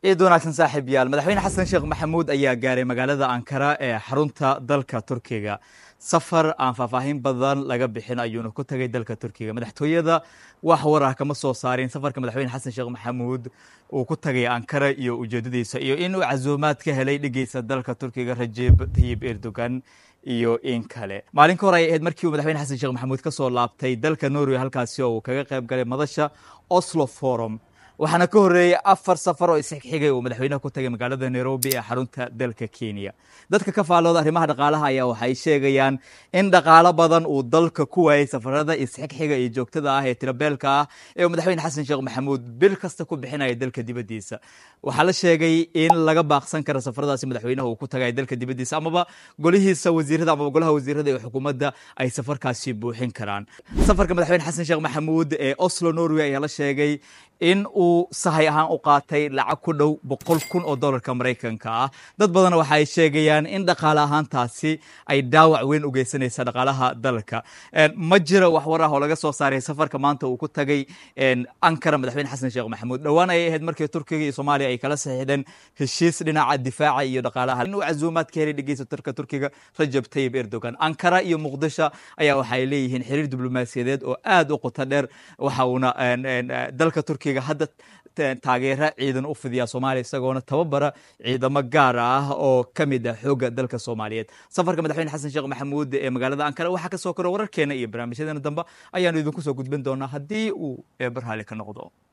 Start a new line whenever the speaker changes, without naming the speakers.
ciid wanaagsan saaxiib yaal madaxweyne xasan sheekh maxamuud ayaa gaaray magaalada ankara ee xarunta dalka turkiga safar aan faahfaahin badan laga bixin ayuuna ku tagay dalka turkiga madaxtooyada wax warah kama soo saarin safarka madaxweyne xasan sheekh maxamuud uu ku tagay ankara iyo ujeedadiisa iyo inuu casuumaad ka helay dhegeysa dalka turkiga rajib tayib erdogan iyo in kale maalin ka hor ay ahayd markii uu madaxweyne xasan sheekh maxamuud kasoo laabtay dalka norway halkaasi oo uu kaga qayb galay madasha oslo forum waxaana ka horreeyey afar safar oo isxigxigay uu madaxweynaha ku tagay magaalada nairobi ee xarunta dalka kenya dadka ka faallooda arrimaha dhaqaalaha ayaa waxay sheegayaan in dhaqaalo badan uu dalka ku waayay safarada isxigxiga iyo joogtada ah ee tirabeelka ah ee madaxweyne xasan sheekh maxamuud bil kasta ku bixinaya dalka dibaddiisa waxaa la sheegay in laga baaqsan kara safaradaasi madaxweynaha uu ku tagaya dalka dibaddiisa amaba golihiisa wasiirada amaba golaha wasiirada ee xukuumadda ay safarkaasi buuxin karaan safarka madaxweyne xasan sheekh maxamuud ee oslo norway ayaa la sheegay in uu sahay ahaan u qaatay lacag ku dhow boqol kun oo dolarka maraykanka ah dad badanna waxa ay sheegayaan in dhaqaale ahaan ay dhaawac weyn u geysanaysa dhaqaalaha dalka ma jira wax war oo laga soo saaray safarka maanta uu ku tagay ankara madaxweyne xasan sheekh maxamuud dhowaan ayay ahayd markii turkiga iyo soomaaliya ay kala saxiixdeen heshiis dhinaca difaaca iyo dhaqaalaha inuu casuumaad ka helay dhegeysatarka turkiga rajab tayib erdogan ankara iyo muqdisho ayaa waxa ay leeyihiin xiriir diblomaasiyadeed oo aad u qoto dheer waxa uuna dalka turkiga dalkayga hadda taageera ciidan u fidiyaa soomaaliya isagoona tababara ciidamo gaar ah oo ka mid ah xoogga dalka soomaaliyeed safarka madaxweyne xasan sheekh maxamuud ee magaalada ankara waxaa kasoo kora wararkeena iyo barnaamijyadeena dambe ayaanu idinku soo gudbin doonaa haddii uu eebarhaali ka noqdo